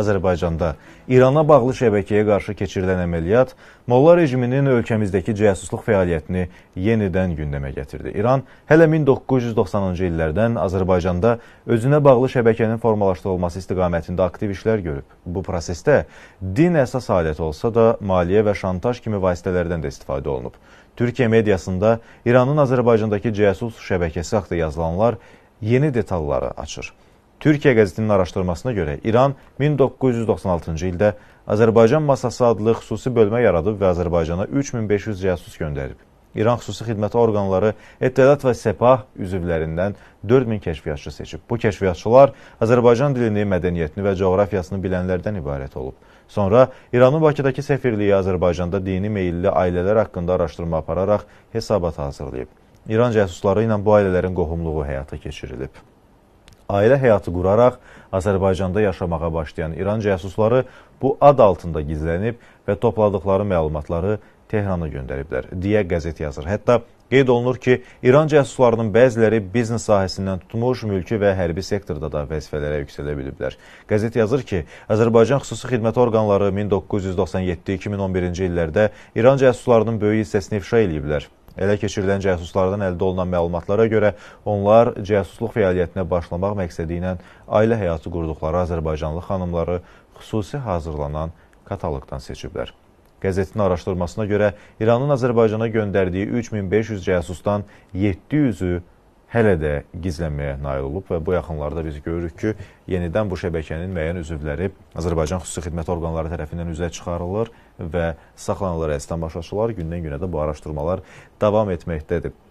Azərbaycanda İrana bağlı şəbəkəyə qarşı keçirilən əməliyyat Molla rejiminin ölkəmizdəki cəsusluq fəaliyyətini yenidən gündəmə gətirdi. İran hələ 1990-cı illərdən Azərbaycanda özünə bağlı şəbəkənin formalaşdırılması istiqamətində aktiv işlər görüb. Bu prosesdə din əsas alət olsa da maliyyə və şantaj kimi vasitələrdən də istifadə olunub. Türkiyə mediasında İranın Azərbaycandakı cəsus şəbəkəsi haqda yazılanlar yeni detalları açır. Türkiyə qəzetinin araşdırmasına görə İran 1996-cı ildə Azərbaycan masası adlı xüsusi bölmə yaradıb və Azərbaycana 3500 cəsus göndərib. İran xüsusi xidməti orqanları Ettelat və Sepah üzvlərindən 4000 kəşfiyyatçı seçib. Bu kəşfiyyatçılar Azərbaycan dilini, mədəniyyətini və coğrafiyasını bilənlərdən ibarət olub. Sonra İranın Bakıdakı səfirliyi Azərbaycanda dini meyilli ailələr haqqında araşdırma apararaq hesabat hazırlayıb. İran cəsusları ilə bu ailələrin qohumluğu həyata keçirilib ailə həyatı quraraq Azərbaycanda yaşamağa başlayan İran cəsusları bu ad altında gizlənib və topladıqları məlumatları Tehrana göndəriblər, deyə qəzet yazır. Hətta qeyd olunur ki, İran cəsuslarının bəziləri biznes sahəsindən tutmuş mülki və hərbi sektorda da vəzifələrə yüksələ biliblər. Qəzet yazır ki, Azərbaycan xüsusi xidmət orqanları 1997-2011-ci illərdə İran cəsuslarının böyük hissəsini ifşa eləyiblər. Ələ keçirilən cəsuslardan əldə olunan məlumatlara görə onlar cəsusluq fəaliyyətinə başlamaq məqsədi ilə ailə həyatı qurduqları azərbaycanlı xanımları xüsusi hazırlanan kataloqdan seçiblər. Qəzetin araşdırmasına görə İranın Azərbaycana göndərdiyi 3500 cəsusdan 700-ü hələ də gizlənməyə nail olub və bu yaxınlarda biz görürük ki, yenidən bu şəbəkənin müəyyən üzvləri Azərbaycan xüsusi xidmət orqanları tərəfindən üzə çıxarılır və saxlanılır. Əziz tamaşaçılar, gündən-günə də bu araşdırmalar davam etməkdədir.